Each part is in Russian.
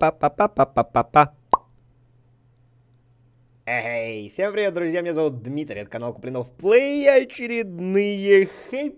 Па-па-па-па-па-па-па-па-па-па-па. Эй, всем привет, друзья, меня зовут Дмитрий, это канал Куплинов Плей, очередные хэппи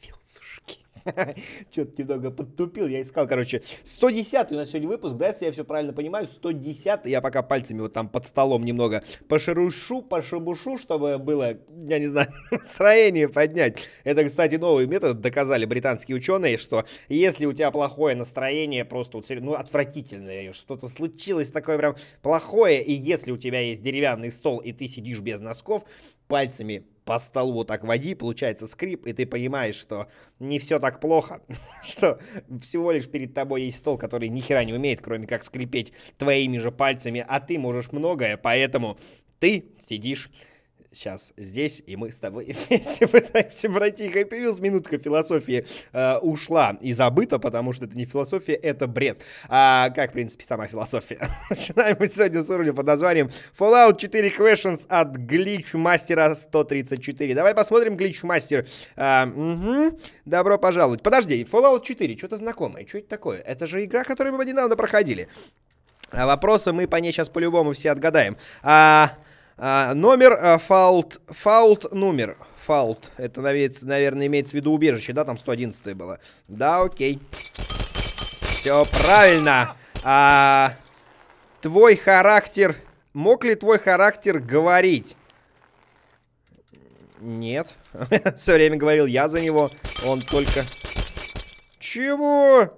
филсушки. Что-то немного подтупил, я искал, короче. 110 у нас сегодня выпуск, да, если я все правильно понимаю, 110 я пока пальцами вот там под столом немного пошерушу, пошебушу, чтобы было, я не знаю, настроение поднять. Это, кстати, новый метод, доказали британские ученые, что если у тебя плохое настроение, просто, ну, отвратительное, что-то случилось такое прям плохое, и если у тебя есть деревянный стол, и ты сидишь без носков, пальцами по столу вот так води, получается скрип, и ты понимаешь, что не все так плохо, что всего лишь перед тобой есть стол, который ни хера не умеет, кроме как скрипеть твоими же пальцами, а ты можешь многое, поэтому ты сидишь сейчас здесь, и мы с тобой вместе пытаемся пройти Happy Wheels. Минутка философии э, ушла и забыта, потому что это не философия, это бред. А, как, в принципе, сама философия. Начинаем мы сегодня с уровня под названием Fallout 4 Questions от Glitch Мастера 134. Давай посмотрим Glitch Master. А, угу. Добро пожаловать. Подожди, Fallout 4, что-то знакомое. Что это такое? Это же игра, которую мы недавно проходили. А вопросы мы по ней сейчас по-любому все отгадаем. А... А, номер а, фаут, фаут номер. Фаут. Это, наверное, имеется в виду убежище, да? Там 111 было. Да, окей. Все правильно. А, твой характер... Мог ли твой характер говорить? Нет. Все время говорил я за него. Он только... Чего?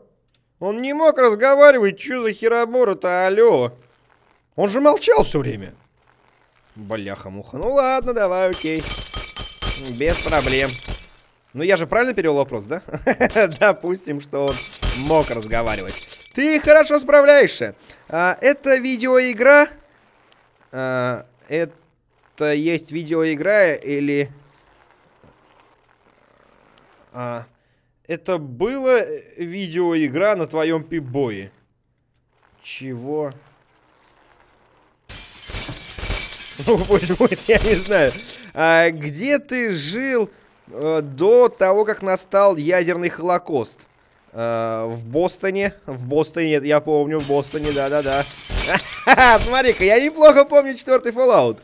Он не мог разговаривать. Че за херомора-то, алло? Он же молчал все время. Бляха-муха. Ну ладно, давай, окей. Без проблем. Ну я же правильно перевел вопрос, да? Допустим, что он мог разговаривать. Ты хорошо справляешься. А, это видеоигра? А, это есть видеоигра или... А, это было видеоигра на твоем пибое? Чего? Чего? Ну, пусть будет, я не знаю. А, где ты жил э, до того, как настал ядерный холокост? Э, в Бостоне. В Бостоне, я помню, в Бостоне, да-да-да. Смотри-ка, я неплохо помню четвертый Fallout.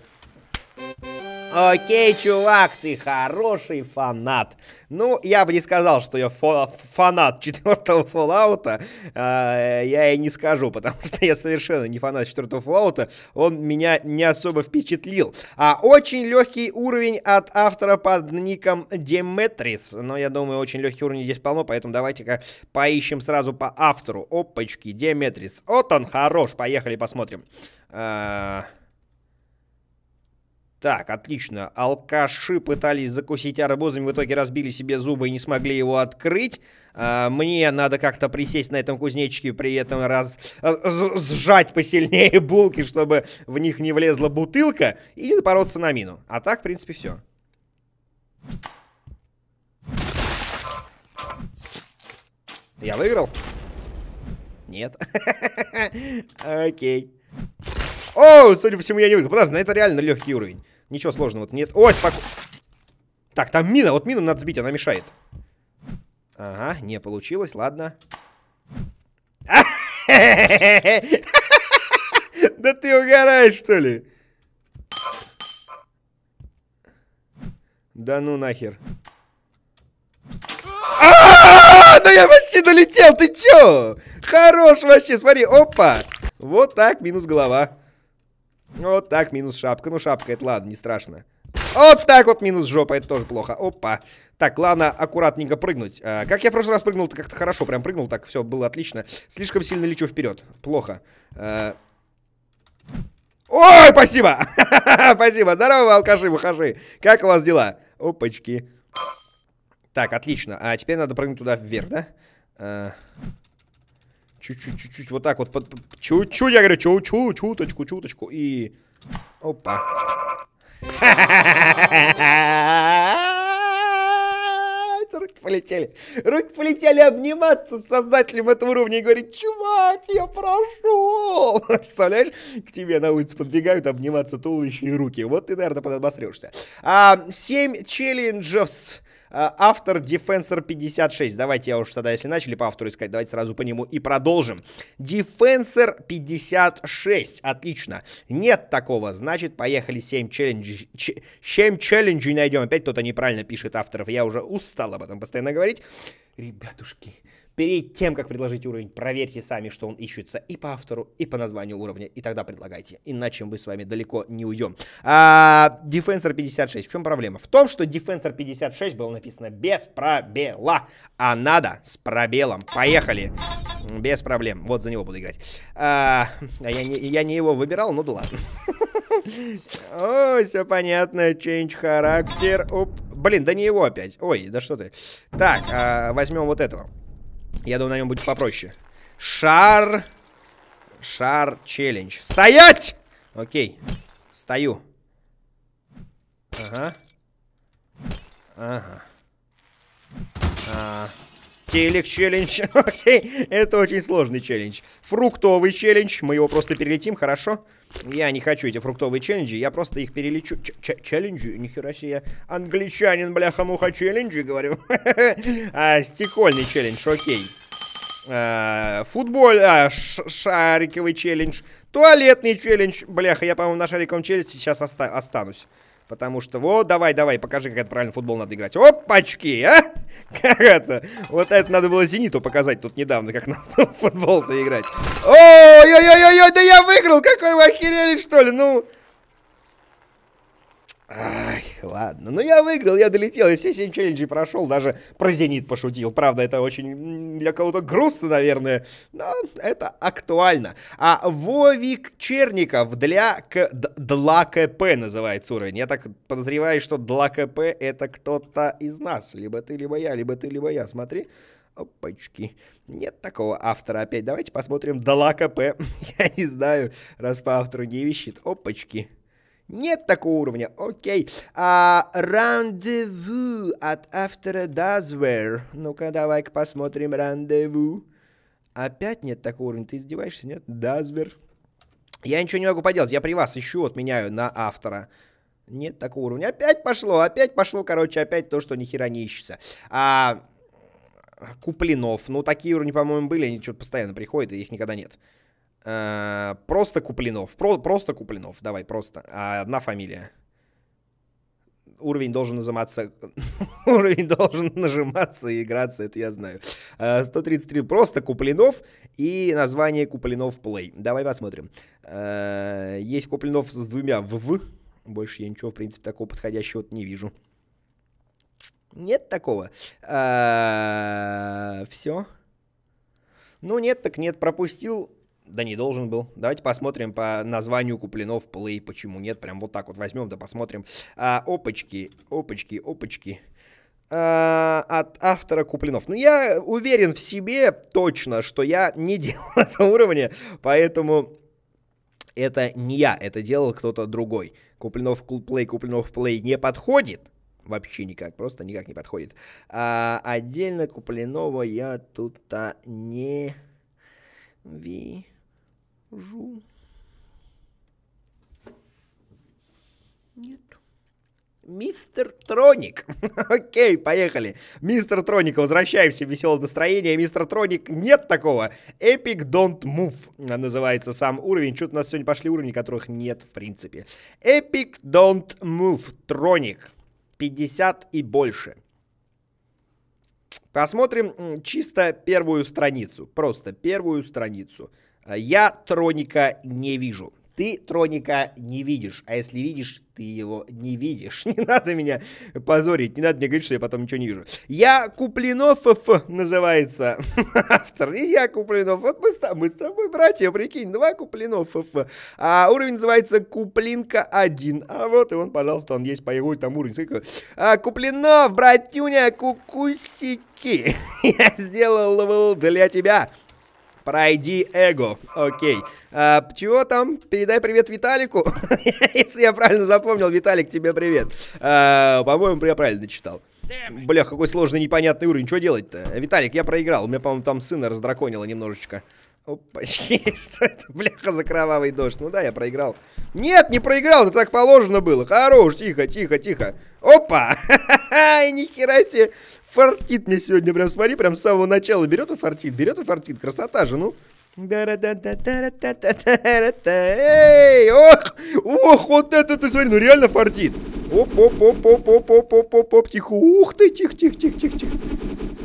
Окей, чувак, ты хороший фанат. Ну, я бы не сказал, что я фо- фанат четвертого Fallout. Э, а, я и не скажу, потому что я совершенно не фанат четвертого Fallout. Он меня не особо впечатлил. А очень легкий уровень от автора под ником Деметрис. Но я думаю, очень легкий уровень здесь полно, поэтому давайте-ка поищем сразу по автору. Опачки, Деметрис. Вот он, хорош. Поехали посмотрим. Э -э так, отлично. Алкаши пытались закусить арбузами, в итоге разбили себе зубы и не смогли его открыть. А, мне надо как-то присесть на этом кузнечике, при этом раз а, сжать посильнее булки, чтобы в них не влезла бутылка, или напороться на мину. А так, в принципе, все. Я выиграл? Нет. Окей. О, судя по всему, я не выиграл. Подожди, ну это реально легкий уровень. Ничего сложного нет. Ой, спокойно. Так, там мина. Вот мину надо сбить, она мешает. Ага, не получилось, ладно. Да ты угораешь, что ли? Да ну нахер. А, да я вообще долетел, ты чё? Хорош вообще, смотри, опа. Вот так, минус голова. Вот так, минус шапка. Ну, шапка, это ладно, не страшно. Вот так вот минус жопа, это тоже плохо. Опа. Так, ладно, аккуратненько прыгнуть. А, как я в прошлый раз прыгнул, то как-то хорошо прям прыгнул, так все было отлично. Слишком сильно лечу вперед. Плохо. А... Ой, спасибо! спасибо. Здорово, алкаши, выхожи. Как у вас дела? Опачки. Так, отлично. А теперь надо прыгнуть туда вверх, да? А... Чуть-чуть, чуть-чуть, вот так вот. Чуть-чуть, я говорю, чуть-чуть, чуточку, чуточку. И... Опа. Руки полетели. Руки полетели обниматься с создателем этого уровня и говорить, чувак, я прошу, Представляешь, к тебе на улице подбегают обниматься туловище и руки. Вот ты, наверное, подобосрешься. А, 7 челленджев Э, автор Defensor 56. Давайте я уж тогда, если начали по автору искать, давайте сразу по нему и продолжим. Defensor 56. Отлично. Нет такого. Значит, поехали 7 челленджей. 7 челленджей найдем. Опять кто-то неправильно пишет авторов. Я уже устал об этом постоянно говорить. Ребятушки, Перед тем, как предложить уровень, проверьте сами, что он ищется и по автору, и по названию уровня, и тогда предлагайте. Иначе мы с вами далеко не уйдем. А, 56. В чем проблема? В том, что Defensor 56 было написано без пробела, а надо с пробелом. Поехали. Без проблем. Вот за него буду играть. А, а я, не, я не его выбирал, ну да ладно. О, все понятно. Change характер. Оп. Блин, да не его опять. Ой, да что ты. Так, а, возьмем вот этого. Я думаю, на нем будет попроще. Шар... Шар челлендж. Стоять! Окей. Стою. Ага. Ага. А, телек челлендж. Окей. Это очень сложный челлендж. Фруктовый челлендж. Мы его просто перелетим, хорошо? Я не хочу эти фруктовые челленджи, я просто их перелечу. Ч челленджи? Нихера себе, я англичанин, бляха-муха, челленджи, говорю. а, стекольный челлендж, окей. А, футболь, а, шариковый челлендж, туалетный челлендж. Бляха, я, по-моему, на шариковом челлендже сейчас оста останусь. Потому что, вот, давай, давай, покажи, как это правильно футбол надо играть. Опачки, а? Как это? Вот это надо было Зениту показать тут недавно, как надо футбол-то играть. Ой-ой-ой-ой, да я выиграл! Какой вы охерели, что ли? Ну... Ай, ладно. Ну я выиграл, я долетел, я все семь челленджей прошел, даже про «Зенит» пошутил. Правда, это очень для кого-то грустно, наверное, но это актуально. А Вовик Черников для, к, для КП называется уровень. Я так подозреваю, что для КП это кто-то из нас. Либо ты, либо я, либо ты, либо я. Смотри. Опачки. Нет такого автора опять. Давайте посмотрим Дала КП. Я не знаю, раз по автору не вещит. Опачки. Нет такого уровня, окей. А рандеву от автора Дазвер. Ну-ка, давай-ка посмотрим рандеву. Опять нет такого уровня, ты издеваешься, нет? Дазвер. Я ничего не могу поделать, я при вас ищу, отменяю на автора. Нет такого уровня. Опять пошло, опять пошло, короче, опять то, что ни хера не ищется. А... Куплинов. Ну, такие уровни, по-моему, были, они что-то постоянно приходят, и их никогда нет. Э, просто Куплинов. Про, просто Куплинов. Давай, просто. А, одна фамилия. Уровень должен нажиматься... Уровень должен нажиматься и играться, это я знаю. 133. Э, просто Куплинов и название Куплинов Play. Давай посмотрим. Э, есть Куплинов с двумя ВВ. Больше я ничего, в принципе, такого подходящего не вижу. Нет такого. Все. Ну нет, так нет, пропустил. Да не должен был. Давайте посмотрим по названию Куплинов Play. Почему нет? Прям вот так вот возьмем, да посмотрим. А, опачки, опачки, опачки. А, от автора Куплинов. Ну, я уверен в себе точно, что я не делал это уровне, поэтому это не я, это делал кто-то другой. Куплинов Play, Куплинов Play не подходит вообще никак, просто никак не подходит. А, отдельно Куплинова я тут-то не... Ви... Жу. Нет. Мистер Троник. Окей, поехали. Мистер Троник, возвращаемся в веселое настроение. Мистер Троник, нет такого. Epic Don't Move называется сам уровень. Что-то у нас сегодня пошли уровни, которых нет в принципе. Epic Don't Move. Троник. 50 и больше. Посмотрим чисто первую страницу. Просто первую страницу. Я троника не вижу. Ты троника не видишь, а если видишь, ты его не видишь. Не надо меня позорить, не надо мне говорить, что я потом ничего не вижу. Я Куплинов называется автор, и я Куплинов. Вот мы с, мы с тобой братья, прикинь, два Куплинов А уровень называется Куплинка 1. А вот и он, пожалуйста, он есть по там уровень. Сколько? А, Куплинов, братюня, кукусики, я сделал для тебя Пройди эго. Окей. А, чего там? Передай привет Виталику. Если я правильно запомнил, Виталик, тебе привет. А, по-моему, я правильно читал. Бля, какой сложный непонятный уровень. Что делать-то? Виталик, я проиграл. У меня, по-моему, там сына раздраконило немножечко. Опачки, что это, бляха, за кровавый дождь? Ну да, я проиграл. Нет, не проиграл, это так положено было. Хорош, тихо, тихо, тихо. Опа! Нихера себе Фартит мне сегодня, прям смотри, прям с самого начала берет и фартит, берет и фартит. Красота же, ну. Эй, ох, ох, вот это ты смотри, ну реально фартит. Оп, оп, оп, оп, оп, оп, оп, оп, оп, тихо. Ух ты, тихо, тихо, тихо, тихо, тихо.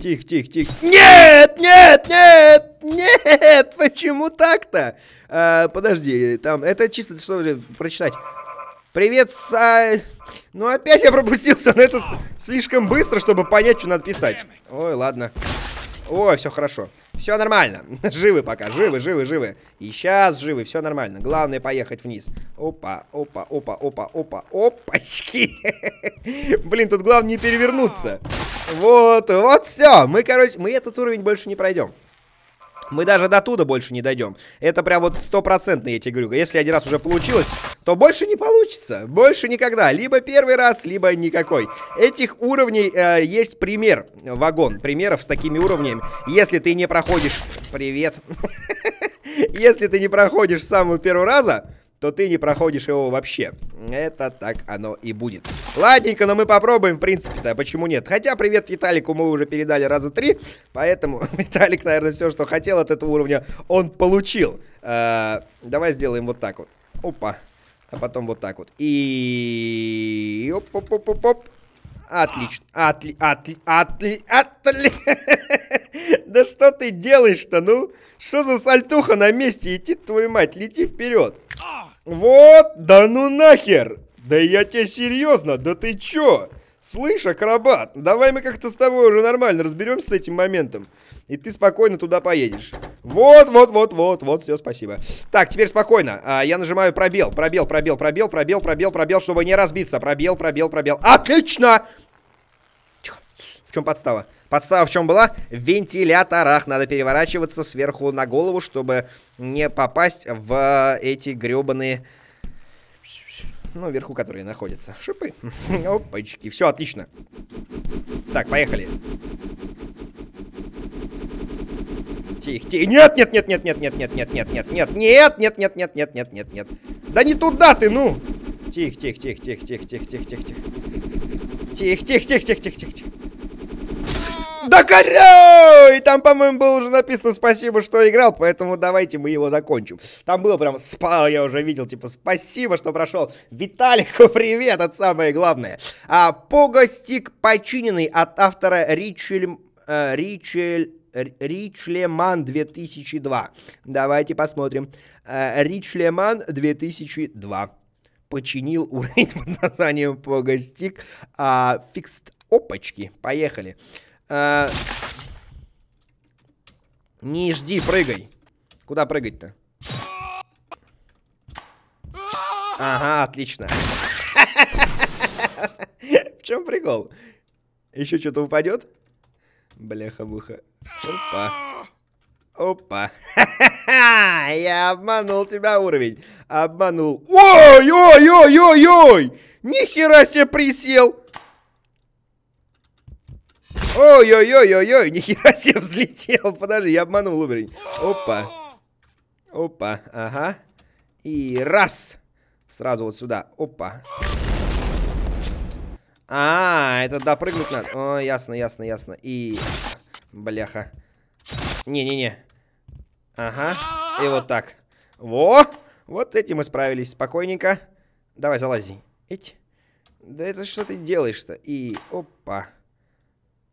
Тихо, тихо, тихо. Нет, нет, нет, нет, почему так-то? А, подожди, там, это чисто, что прочитать. Привет, Са... Ну опять я пропустился, но это слишком быстро, чтобы понять, что надо писать. Ой, ладно. Ой, все хорошо. Все нормально. Живы пока, живы, живы, живы. И сейчас живы, все нормально. Главное поехать вниз. Опа, опа, опа, опа, опа, опачки. Блин, тут главное не перевернуться. Вот, вот все. Мы, короче, мы этот уровень больше не пройдем. Мы даже до туда больше не дойдем. Это прям вот стопроцентно, я тебе говорю. Если один раз уже получилось, то больше не получится. Больше никогда. Либо первый раз, либо никакой. Этих уровней э, есть пример. Вагон примеров с такими уровнями. Если ты не проходишь... Привет. Если ты не проходишь с самого первого раза то ты не проходишь его вообще. Это так оно и будет. Ладненько, но мы попробуем, в принципе-то, а почему нет. Хотя привет Виталику мы уже передали раза три, поэтому Виталик, наверное, все, что хотел от этого уровня, он получил. Э -э давай сделаем вот так вот. Опа. А потом вот так вот. И... Оп-оп-оп-оп-оп. Отлично. Отли... Отли... Отли... Отли... Да что ты делаешь-то, ну? Что за сальтуха на месте? Идти, твою мать, лети вперед. Вот, да ну нахер! Да я тебе серьезно, да ты чё? Слышь, акробат, давай мы как-то с тобой уже нормально разберемся с этим моментом. И ты спокойно туда поедешь. Вот, вот, вот, вот, вот, все, спасибо. Так, теперь спокойно. А, я нажимаю пробел, пробел, пробел, пробел, пробел, пробел, пробел, чтобы не разбиться. Пробел, пробел, пробел. Отлично! В чем подстава? Подстава в чем была? В вентиляторах. Надо переворачиваться сверху на голову, чтобы не попасть в эти гребаные... Ну, вверху которые находятся. Шипы. Опачки. Все, отлично. Так, поехали. Тихо, тихо. Нет, нет, нет, нет, нет, нет, нет, нет, нет, нет, нет, нет, нет, нет, нет, нет, нет, нет, нет. Да не туда ты, ну! Тихо, тихо, тихо, тихо, тихо, тихо, тихо, тихо, тихо. Тихо, тихо, тихо, тихо, тихо, тихо, тихо. Да корей! Там, по-моему, было уже написано спасибо, что играл, поэтому давайте мы его закончим. Там было прям спал, я уже видел, типа, спасибо, что прошел. Виталику привет, это самое главное. А, Погостик починенный от автора Ричель... Э, Ричель... Ричлеман 2002. Давайте посмотрим. Э, Ричлеман 2002 починил уровень под названием Погостик а, Опачки, поехали. А... Не жди, прыгай. Куда прыгать-то? Ага, отлично. В чем прикол? Еще что-то упадет? Бляха-буха. Опа. Опа. Я обманул тебя, уровень. Обманул. Ой-ой-ой-ой-ой! Нихера себе присел! Ой-ой-ой-ой-ой, нихера себе взлетел. Подожди, я обманул уровень. Опа. Опа, ага. И раз. Сразу вот сюда. Опа. А, это допрыгнуть надо. О, ясно, ясно, ясно. И... Бляха. Не-не-не. Ага. И вот так. Во! Вот с этим мы справились спокойненько. Давай, залази. Эть. Да это что ты делаешь-то? И... Опа.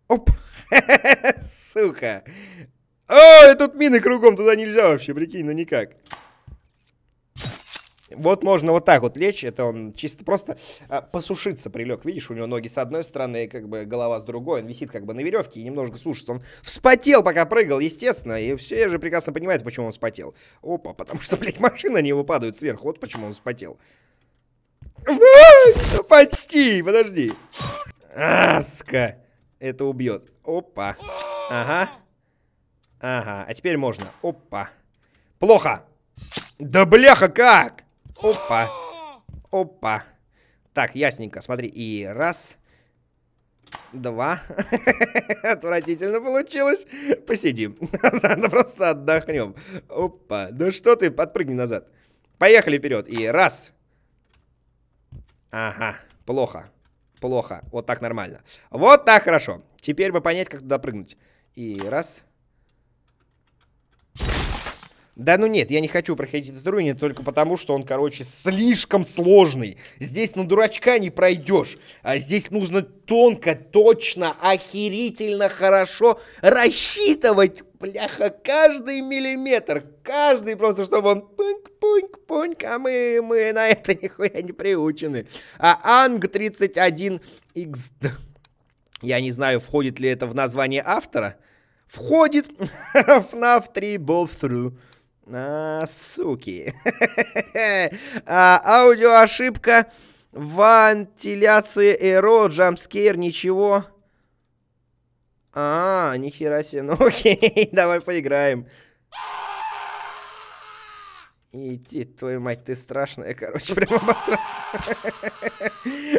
Оп! Сука! О, тут мины кругом, туда нельзя вообще, прикинь, ну никак. Вот можно вот так вот лечь, это он чисто просто а, посушиться прилег. Видишь, у него ноги с одной стороны, как бы голова с другой, он висит как бы на веревке и немножко сушится. Он вспотел, пока прыгал, естественно, и все же прекрасно понимают, почему он вспотел. Опа, потому что, блядь, машина не выпадает сверху, вот почему он вспотел. Почти, подожди. Аска. Это убьет. Опа. Ага. Ага. А теперь можно. Опа. Плохо. Да бляха как! Опа. Опа. Так, ясненько. Смотри. И раз. Два. Отвратительно получилось. Посидим. Надо просто отдохнем. Опа. Да что ты, подпрыгни назад. Поехали вперед. И раз. Ага. Плохо. Плохо. Вот так нормально. Вот так хорошо. Теперь бы понять, как туда прыгнуть. И раз. Да ну нет, я не хочу проходить этот уровень только потому, что он, короче, слишком сложный. Здесь на дурачка не пройдешь. А здесь нужно тонко, точно, охерительно хорошо рассчитывать бляха, каждый миллиметр, каждый просто, чтобы он пуньк-пуньк-пуньк, а мы, мы на это нихуя не приучены. А Анг31X, я не знаю, входит ли это в название автора, входит в FNAF 3 Bowl А, суки. а, аудио ошибка, вентиляция, эро, джампскейр, ничего. А, нихера себе. Ну окей, давай поиграем. Иди, твою мать, ты страшная, короче, прям обосраться.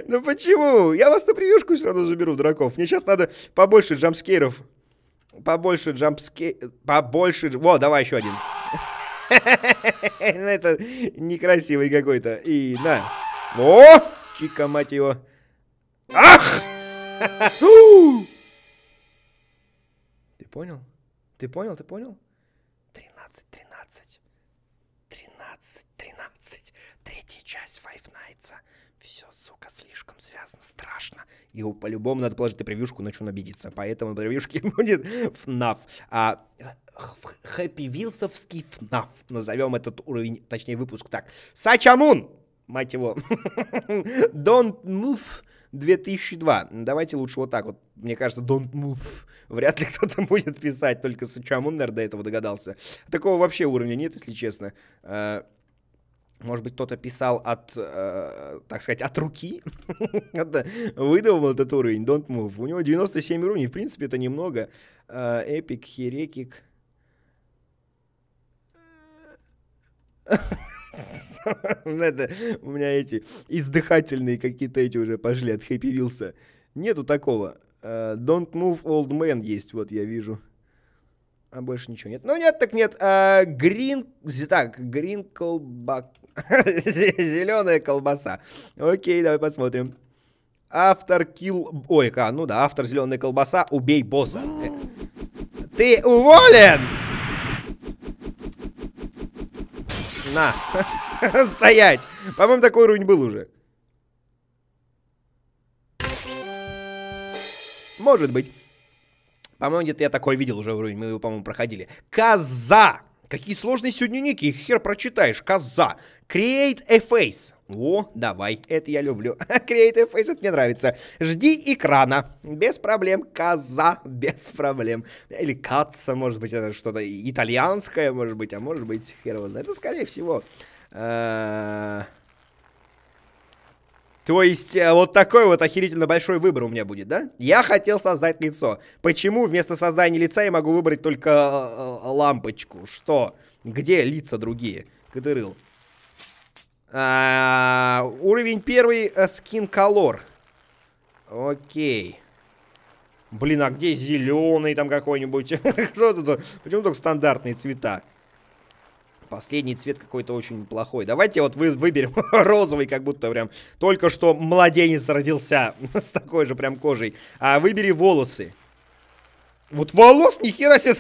Ну почему? Я вас на приюшку все равно заберу, дураков. Мне сейчас надо побольше джампскейров. Побольше джампскей... Побольше... Во, давай еще один. Ну это некрасивый какой-то. И на. О! Чика, мать его. Ах! понял? Ты понял, ты понял? 13, 13. 13, 13. Третья часть Five Nights. Все, сука, слишком связано, страшно. И по-любому надо положить на превьюшку, иначе он обидится. Поэтому на превьюшке будет ФНАФ. А, Хэппи Вилсовский ФНАФ. Назовем этот уровень, точнее выпуск так. Сачамун! мать его, Don't Move 2002. Давайте лучше вот так вот. Мне кажется, Don't Move вряд ли кто-то будет писать, только Сучамун, наверное, до этого догадался. Такого вообще уровня нет, если честно. Э, может быть, кто-то писал от, э, так сказать, от руки, Выдавал этот уровень, Don't Move. У него 97 уровней, в принципе, это немного. Эпик, Херекик. Это, у меня эти издыхательные какие-то эти уже пошли, отхэппивился. Нету такого. Uh, don't move old man есть, вот я вижу. А больше ничего нет. Ну нет, так нет. А, green... Так, green колбак... Зеленая колбаса. Окей, давай посмотрим. Автор килл... Ой, а, ну да, автор зеленая колбаса. Убей босса. Ты уволен! На. Стоять. По-моему, такой уровень был уже. Может быть. По-моему, где-то я такой видел уже уровень. Мы его, по-моему, проходили. Коза. Какие сложные сегодня ники, их хер прочитаешь. Коза. Create a face. О, давай, это я люблю. Creative Face, это мне нравится. Жди экрана. Без проблем. Коза. Без проблем. Или каца, может быть, это что-то итальянское, может быть, а может быть, хер его знает. Это, ну, скорее всего... Э, то есть, э, вот такой вот охерительно большой выбор у меня будет, да? Я хотел создать лицо. Почему вместо создания лица я могу выбрать только э, лампочку? Что? Где лица другие? Кадырыл. А, уровень первый, э, скин колор. Окей. Блин, а где зеленый там какой-нибудь? Что это? Почему только стандартные цвета? Последний цвет какой-то очень плохой. Давайте вот вы, выберем розовый, как будто прям только что младенец родился с такой же прям кожей. А выбери волосы. Вот волос, ни хера себе.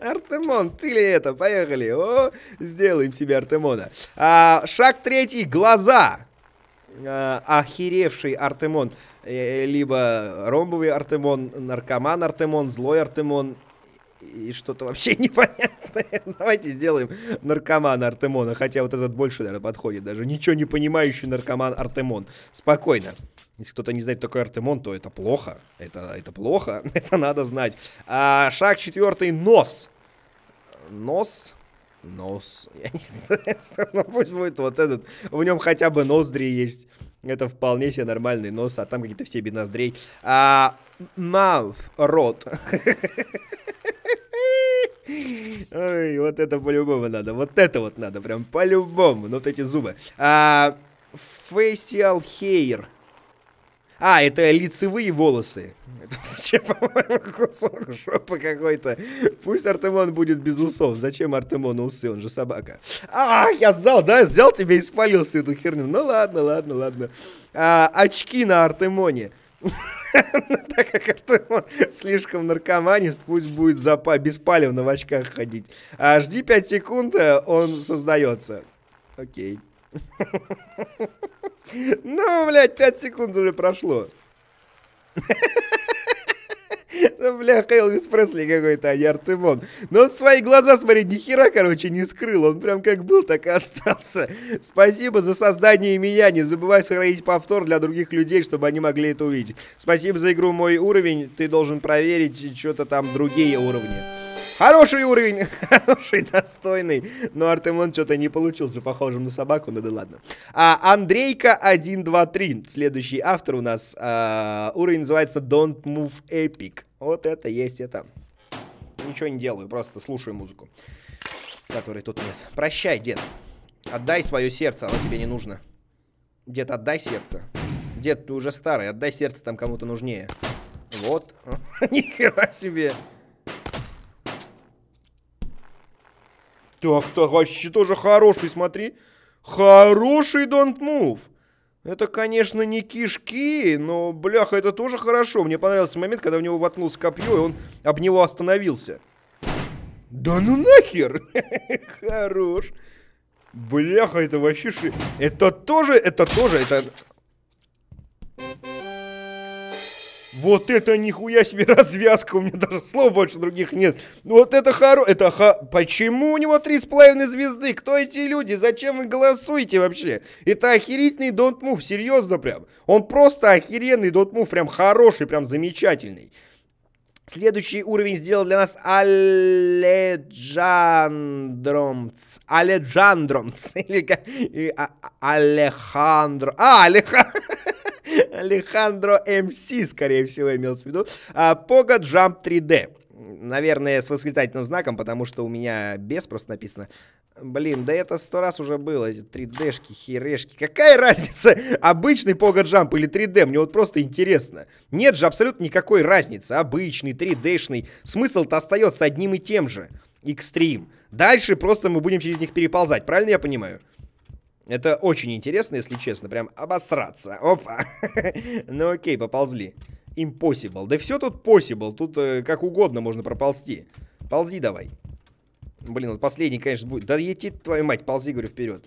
Артемон, ты ли это? Поехали. О, сделаем себе Артемона. А, шаг третий. Глаза. А, охеревший Артемон. Э, либо ромбовый Артемон, наркоман Артемон, злой Артемон и что-то вообще непонятное. Давайте сделаем наркомана Артемона, хотя вот этот больше, наверное, подходит даже. Ничего не понимающий наркоман Артемон. Спокойно. Если кто-то не знает, такой Артемон, то это плохо. Это, это плохо, это надо знать. А, шаг четвертый, нос. Нос, нос. Я не знаю, что, ну пусть будет вот этот. В нем хотя бы ноздри есть. Это вполне себе нормальный нос, а там какие-то все без ноздрей. А, mouth, рот. Ой, вот это по-любому надо. Вот это вот надо, прям по-любому. Ну, вот эти зубы. А, facial hair. А, это лицевые волосы. Это вообще, по-моему, кусок жопы какой-то. Пусть Артемон будет без усов. Зачем Артемону усы? Он же собака. А, я знал, да? Взял тебе и спалил всю эту херню. Ну ладно, ладно, ладно. А, очки на Артемоне. Так как Артемон слишком наркоманист, пусть будет без палева в очках ходить. А жди 5 секунд, э, он создается. Окей. Ну, блядь, 5 секунд уже прошло. Ну, бля, Элвис Пресли какой-то, а не Артемон. Но ну, он свои глаза, смотри, нихера короче, не скрыл. Он прям как был, так и остался. Спасибо за создание меня. Не забывай сохранить повтор для других людей, чтобы они могли это увидеть. Спасибо за игру «Мой уровень». Ты должен проверить что-то там другие уровни. Хороший уровень, хороший, достойный. Но Артемон что-то не получился похожим на собаку, но ну да ладно. А, Андрейка 123. Следующий автор у нас. А, уровень называется Don't Move Epic. Вот это есть это. Ничего не делаю, просто слушаю музыку, которой тут нет. Прощай, дед. Отдай свое сердце, оно тебе не нужно. Дед, отдай сердце. Дед, ты уже старый, отдай сердце там кому-то нужнее. Вот. Нихера себе. Так, так, вообще а тоже хороший, смотри. Хороший don't move. Это, конечно, не кишки, но, бляха, это тоже хорошо. Мне понравился момент, когда в него воткнулся копье, и он об него остановился. Да ну нахер! Хорош. Бляха, это вообще ши... Это тоже, это тоже, это... Вот это нихуя себе развязка, у меня даже слов больше других нет. Вот это хоро... Это ха... Почему у него три с половиной звезды? Кто эти люди? Зачем вы голосуете вообще? Это охерительный Don't Move, серьезно прям. Он просто охеренный Don't Move, прям хороший, прям замечательный. Следующий уровень сделал для нас Аледжандромц. Аледжандромц. Или как... А, а, Алехандро. А, Алехандро. Алехандро МС, скорее всего, имел в виду. А, Пога Jump 3D наверное, с восклицательным знаком, потому что у меня без просто написано. Блин, да это сто раз уже было, эти 3D-шки, херешки. Какая разница, обычный погаджамп или 3D? Мне вот просто интересно. Нет же абсолютно никакой разницы. Обычный, 3D-шный. Смысл-то остается одним и тем же. Экстрим. Дальше просто мы будем через них переползать, правильно я понимаю? Это очень интересно, если честно. Прям обосраться. Опа. ну окей, поползли. Поползли. Impossible. Да все тут possible. Тут э, как угодно можно проползти. Ползи давай. Блин, вот последний, конечно, будет. Да ети, твою мать, ползи, говорю, вперед.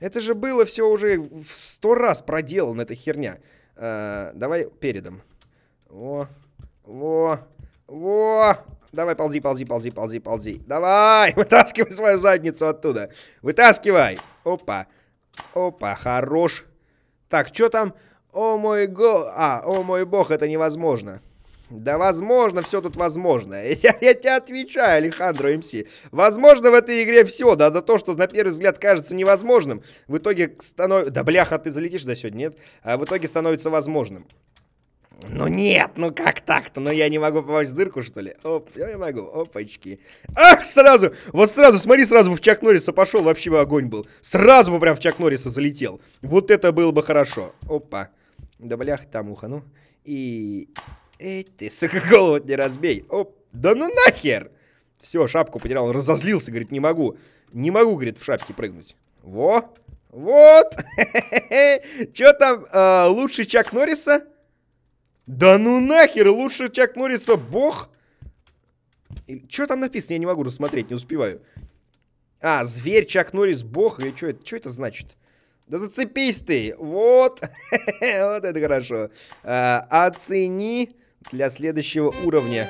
Это же было все уже в сто раз проделано, эта херня. Э, давай передом. Во, во, во. Давай, ползи, ползи, ползи, ползи, ползи. Давай, вытаскивай свою задницу оттуда. Вытаскивай. Опа. Опа, хорош. Так, что там? О мой го... А, о мой бог, это невозможно. Да возможно, все тут возможно. Я, я тебе отвечаю, Алехандро МС. Возможно в этой игре все, да, да то, что на первый взгляд кажется невозможным, в итоге становится... Да бляха, ты залетишь, да сегодня нет. А в итоге становится возможным. Ну нет, ну как так-то? Ну я не могу попасть в дырку, что ли? Оп, я не могу, опачки. Ах, сразу! Вот сразу, смотри, сразу в Чак Норриса пошел, вообще бы огонь был. Сразу бы прям в Чак Норриса залетел. Вот это было бы хорошо. Опа. Да блях там ухо, ну. И... Эй, ты, сука, голову не разбей. Оп, да ну нахер! Все, шапку потерял, он разозлился, говорит, не могу. Не могу, говорит, в шапке прыгнуть. Во! Вот! Че там, э, лучше Чак Норриса? Да ну нахер, лучше Чак Норриса бог! Че там написано, я не могу рассмотреть, не успеваю. А, зверь Чак Норрис бог, или что это, что это значит? Да зацепись ты! Вот! вот это хорошо. А, оцени для следующего уровня.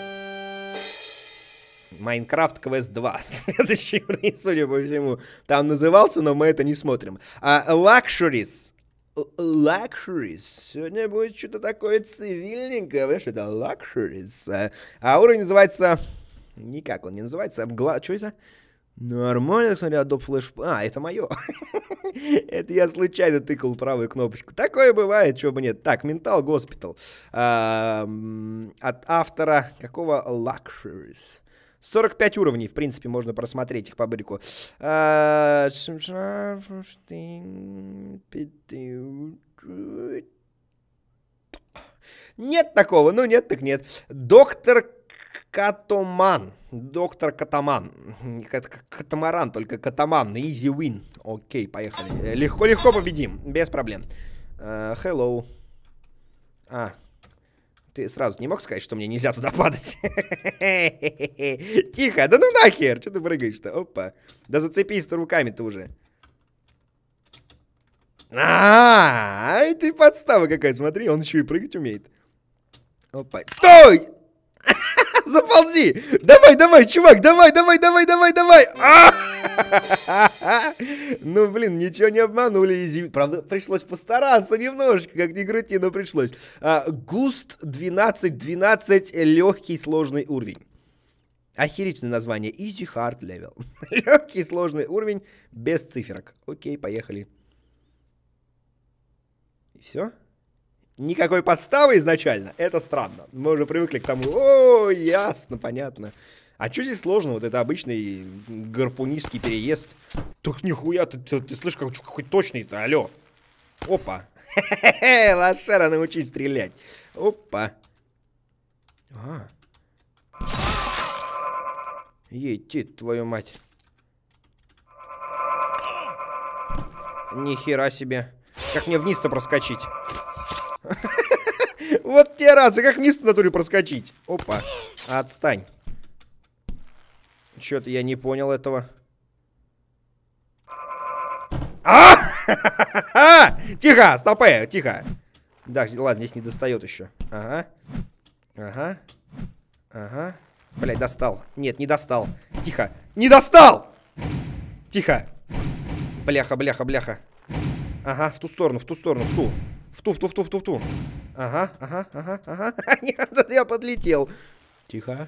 Майнкрафт Квест 2. Следующий уровень, судя по всему, там назывался, но мы это не смотрим. А, Luxuries. Luxuries. Сегодня будет что-то такое цивильненькое. Понимаешь, это Luxuries. А, а уровень называется... Никак он не называется. Обгла... Что это? Нормально, так смотрю, Adobe Flash... А, это мое. это я случайно тыкал правую кнопочку. Такое бывает, чего бы нет. Так, Mental Госпитал От автора какого? Luxuries. 45 уровней, в принципе, можно просмотреть их по брику. Нет такого, ну нет так нет. Доктор Катоман. Доктор Катаман. Катамаран, только Катаман. Easy win. Окей, поехали. Легко-легко э, победим. Без проблем. Uh, hello. А, ты сразу не мог сказать, что мне нельзя туда падать? Тихо, да ну нахер, что ты прыгаешь-то? Опа. Да зацепись руками-то уже. А, ты подстава какая, смотри, он еще и прыгать умеет. Опа. Стой! Заползи! Давай, давай, чувак, давай, давай, давай, давай, давай! Ну, блин, ничего не обманули. Правда, пришлось постараться немножечко, как ни крути, но пришлось. А, густ 12, 12, легкий сложный уровень. Охеречное название. Easy Hard Level. Легкий сложный уровень без циферок. Окей, поехали. И все? никакой подставы изначально, это странно. Мы уже привыкли к тому, о, ясно, понятно. А что здесь сложно? Вот это обычный гарпунистский переезд. Так нихуя, ты, ты, ты слышишь, какой, какой точный-то, алё. Опа. Лошара, научись стрелять. Опа. А. Ети, твою мать. Нихера себе. Как мне вниз-то проскочить? Вот те разы, как вниз на натуре проскочить? Опа, отстань. Чё-то я не понял этого. А! Тихо, стопэ, тихо. Да, ладно, здесь не достает еще. Ага. Ага. Ага. Блять, достал. Нет, не достал. Тихо. Не достал! Тихо. Бляха, бляха, бляха. Ага, в ту сторону, в ту сторону, в ту. В ту, в ту, в ту, в ту, в ту. Ага, ага, ага, ага. Нет, я подлетел. Тихо.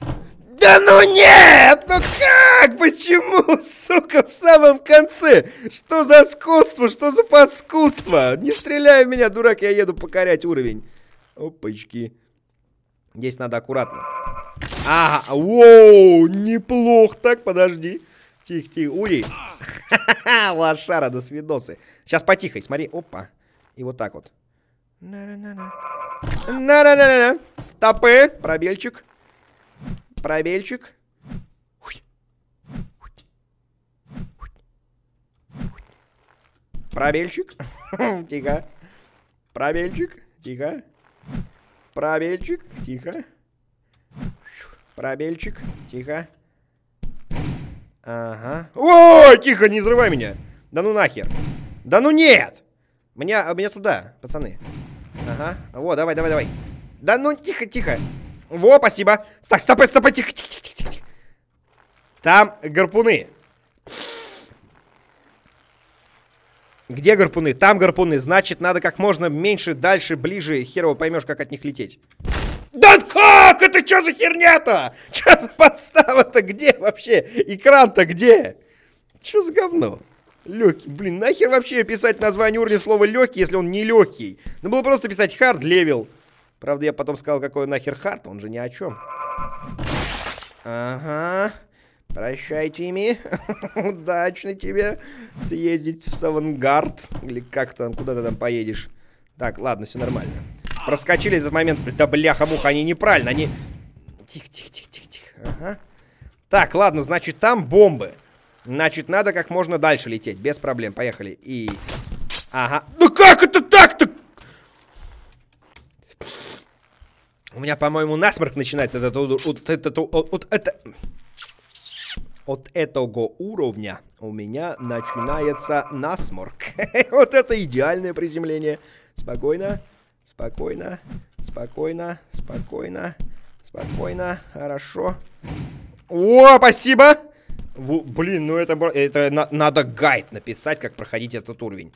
Да ну нет! Ну как? Почему, сука, в самом конце? Что за скудство? Что за подскудство? Не стреляй в меня, дурак, я еду покорять уровень. Опачки. Здесь надо аккуратно. Ага, воу, неплохо так, подожди. Тихо, тихо, ури. лошара, до свидосы. Сейчас потихо, смотри, опа. И вот так вот. на На-на-на-на. Стопы, пробельчик. Пробельчик. Пробельчик. Тихо. Пробельчик. Тихо. Пробельчик. Тихо. Пробельчик. Тихо. Ага. О, тихо, не взрывай меня. Да ну нахер. Да ну нет. Меня, а, меня туда, пацаны. Ага. Во, давай, давай, давай. Да ну тихо, тихо. Во, спасибо. Так, стоп, стоп, тихо, тихо, тихо, тихо. тихо. Там гарпуны. Где гарпуны? Там гарпуны. Значит, надо как можно меньше, дальше, ближе. Херово поймешь, как от них лететь. Да как? Это что за херня-то? Что за подстава-то? Где вообще? Экран-то где? Что за говно? Легкий. Блин, нахер вообще писать название уровня слова легкий, если он не легкий? Ну было просто писать хард левел. Правда, я потом сказал, какой нахер хард, он же ни о чем. Ага. Прощай, Тимми. Удачно тебе съездить в Савангард. Или как там, куда ты там поедешь. Так, ладно, все нормально проскочили этот момент. Да бляха-муха, они неправильно, они... Тихо, тихо, тихо, тихо, тихо. Ага. Так, ладно, значит, там бомбы. Значит, надо как можно дальше лететь, без проблем. Поехали. И... Ага. Ну как это так-то? У меня, по-моему, насморк начинается от этого... Вот это... Вот это... От этого уровня у меня начинается насморк. вот это идеальное приземление. Спокойно. Спокойно, спокойно, спокойно, спокойно, хорошо. О, спасибо! В, блин, ну это, это на, надо гайд написать, как проходить этот уровень.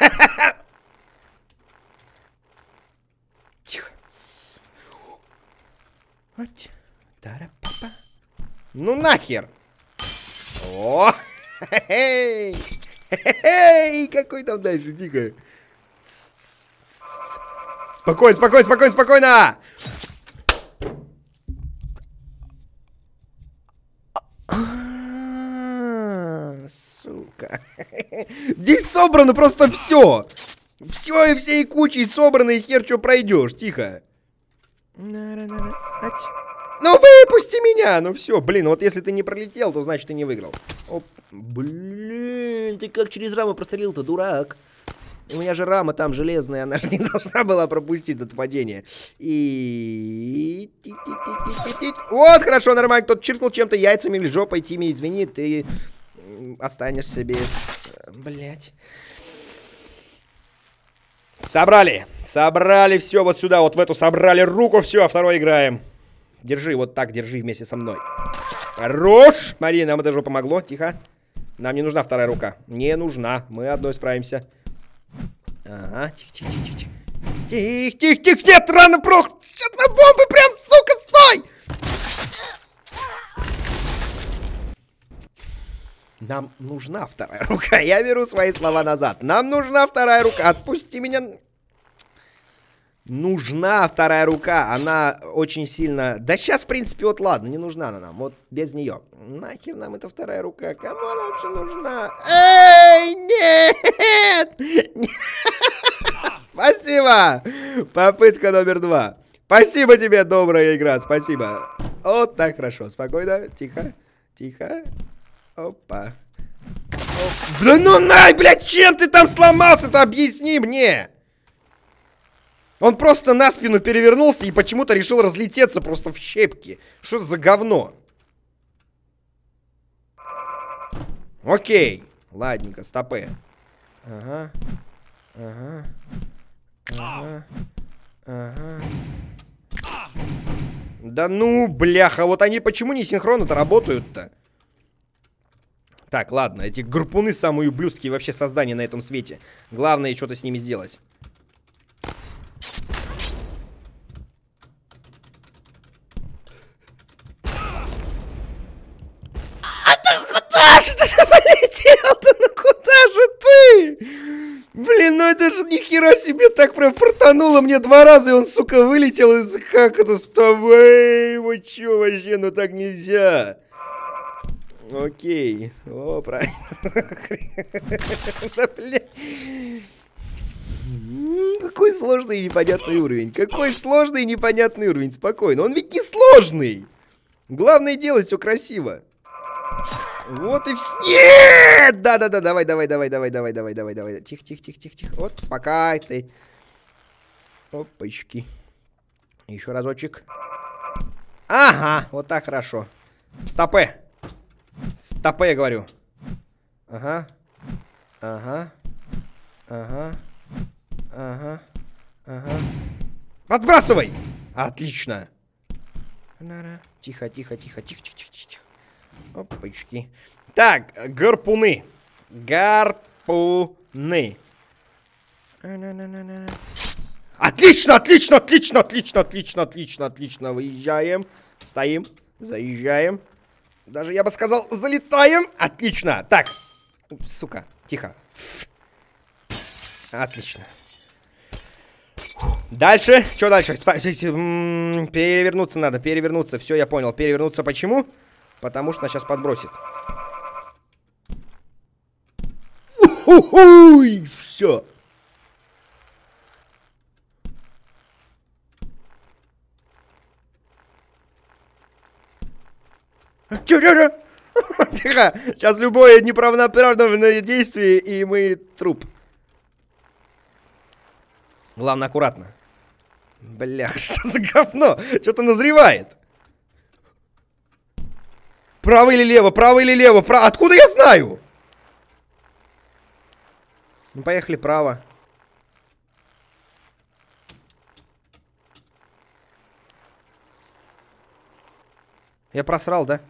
Тихо. Ну нахер! О! Хе-хей! Хе-хей! Какой там дальше, дико! Спокойно, спокойно, спокойно, спокойно! Сука. Здесь собрано просто все. Все и всей кучей собрано, и хер что пройдешь. Тихо. Ну выпусти меня! Ну все, блин, вот если ты не пролетел, то значит ты не выиграл. Оп, блин, ты как через раму прострелил-то, дурак. У меня же рама там железная, она же не должна была пропустить это падение. И... Вот, хорошо, нормально. Кто-то чиркнул чем-то яйцами или жопой. Тимми, извини, ты останешься без... Э, Блять. Собрали. Собрали все вот сюда, вот в эту собрали руку. Все, а второй играем. Держи, вот так держи вместе со мной. Хорош! Мария, нам это же помогло. Тихо. Нам не нужна вторая рука. Не нужна. Мы одной справимся. Ага, тихо-тихо-тихо-тихо. Тихо-тихо-тихо, нет, рано прох! Сейчас на бомбы прям, сука, стой! Нам нужна вторая рука. Я беру свои слова назад. Нам нужна вторая рука. Отпусти меня нужна вторая рука, она очень сильно... Да сейчас, в принципе, вот ладно, не нужна она нам, вот без нее. Нахер нам эта вторая рука, кому она вообще нужна? Эй, нет! Спасибо! Попытка номер два. Спасибо тебе, добрая игра, спасибо. Вот так хорошо, спокойно, тихо, тихо. Опа. Оп. Да ну най, блядь, чем ты там сломался-то, объясни мне! Он просто на спину перевернулся и почему-то решил разлететься просто в щепки. Что за говно? Окей. Ладненько, стопы. Ага. Ага. Ага. Ага. Да ну, бляха, вот они почему не синхронно-то работают-то? Так, ладно, эти группуны самые ублюдские вообще создания на этом свете. Главное что-то с ними сделать. прилетел-то? Ну куда же ты? Блин, ну это же ни хера себе так прям фартануло мне два раза, и он, сука, вылетел из... Как это с тобой? Вы чё вообще? Ну так нельзя. Окей. О, правильно. Да, блядь. Какой сложный и непонятный уровень. Какой сложный и непонятный уровень. Спокойно. Он ведь не сложный. Главное делать все красиво. Вот и все. Нет! Да-да-да, давай, давай, давай, давай, давай, давай, давай, давай. Тихо, тихо, тихо, тихо, тихо. Вот, смокай ты. Опачки. Еще разочек. Ага, вот так хорошо. Стопе. Стопе, я говорю. Ага. Ага. Ага. Ага. Ага. Подбрасывай! Отлично. Тихо, тихо, тихо, тихо, тихо, тихо, тихо. Опачки. Так, гарпуны. Гарпуны. Отлично, отлично, отлично, отлично, отлично, отлично, отлично. Выезжаем. Стоим. Заезжаем. Даже, я бы сказал, залетаем. Отлично. Так. Сука, тихо. Отлично. Дальше. Что дальше? Перевернуться надо, перевернуться. Все, я понял. Перевернуться почему? Почему? потому что нас сейчас подбросит. Уй, все. Тихо! Сейчас любое неправноправное действие, и мы труп. Главное, аккуратно. Бля, что за говно? Что-то назревает. Право или лево, право или лево, право. Откуда я знаю? Ну, поехали право. Я просрал, да?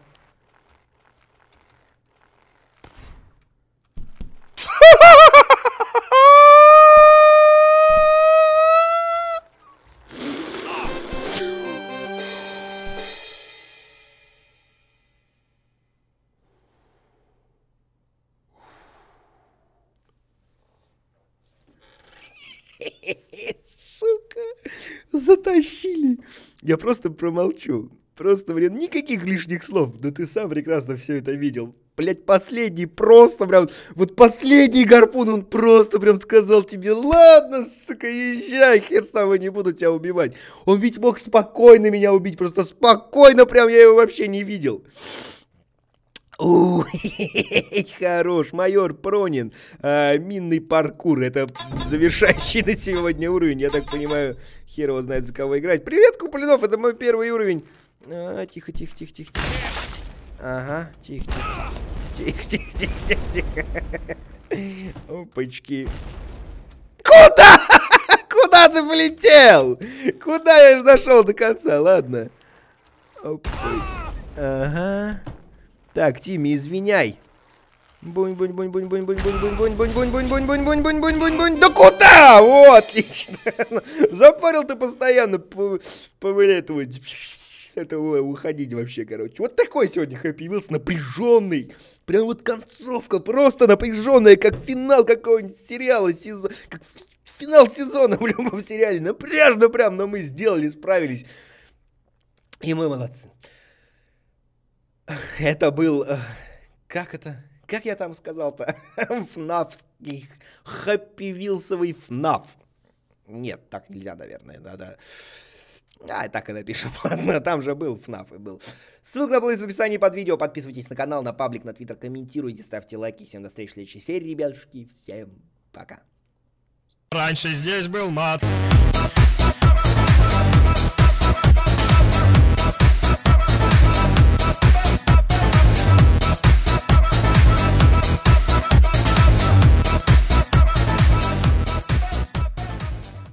Я просто промолчу. Просто, блин, никаких лишних слов. Да ты сам прекрасно все это видел. Блять, последний просто прям, вот последний гарпун, он просто прям сказал тебе, ладно, сука, езжай, хер с тобой, не буду тебя убивать. Он ведь мог спокойно меня убить, просто спокойно прям я его вообще не видел. Ух, хорош, майор Пронин. А, минный паркур, это завершающий на сегодня уровень. Я так понимаю, хер его знает, за кого играть. Привет, Куплинов, это мой первый уровень. А, тихо, тихо, тихо, тихо, тихо. Ага, тихо, тихо, тихо. Тихо, тихо, тихо, тихо, тихо. Опачки. Куда? Куда ты полетел? Куда я же дошел до конца? Ладно. Опа. Ага. Так, Тимми, извиняй. Бунь, бунь, бунь, бунь, бунь, бунь, бунь, бунь, бунь, бунь, бунь, бунь, бунь, бунь, бунь, бунь, бунь, бунь. Да куда? О, отлично. Запарил ты постоянно повылетывать. С этого уходить вообще, короче. Вот такой сегодня Хэппи Вилс напряженный. Прям вот концовка просто напряженная, как финал какого-нибудь сериала, сезон, как финал сезона в любом сериале. Напряжно прям, но мы сделали, справились. И мы молодцы. Это был... Э, как это? Как я там сказал-то? ФНАФский, хэппи-вилсовый ФНАФ. Нет, так нельзя, наверное, да-да. А, так и напишем. Ладно, там же был ФНАФ и был. Ссылка была в описании под видео. Подписывайтесь на канал, на паблик, на твиттер, комментируйте, ставьте лайки. Всем до встречи в следующей серии, ребятушки. Всем пока. Раньше здесь был мат.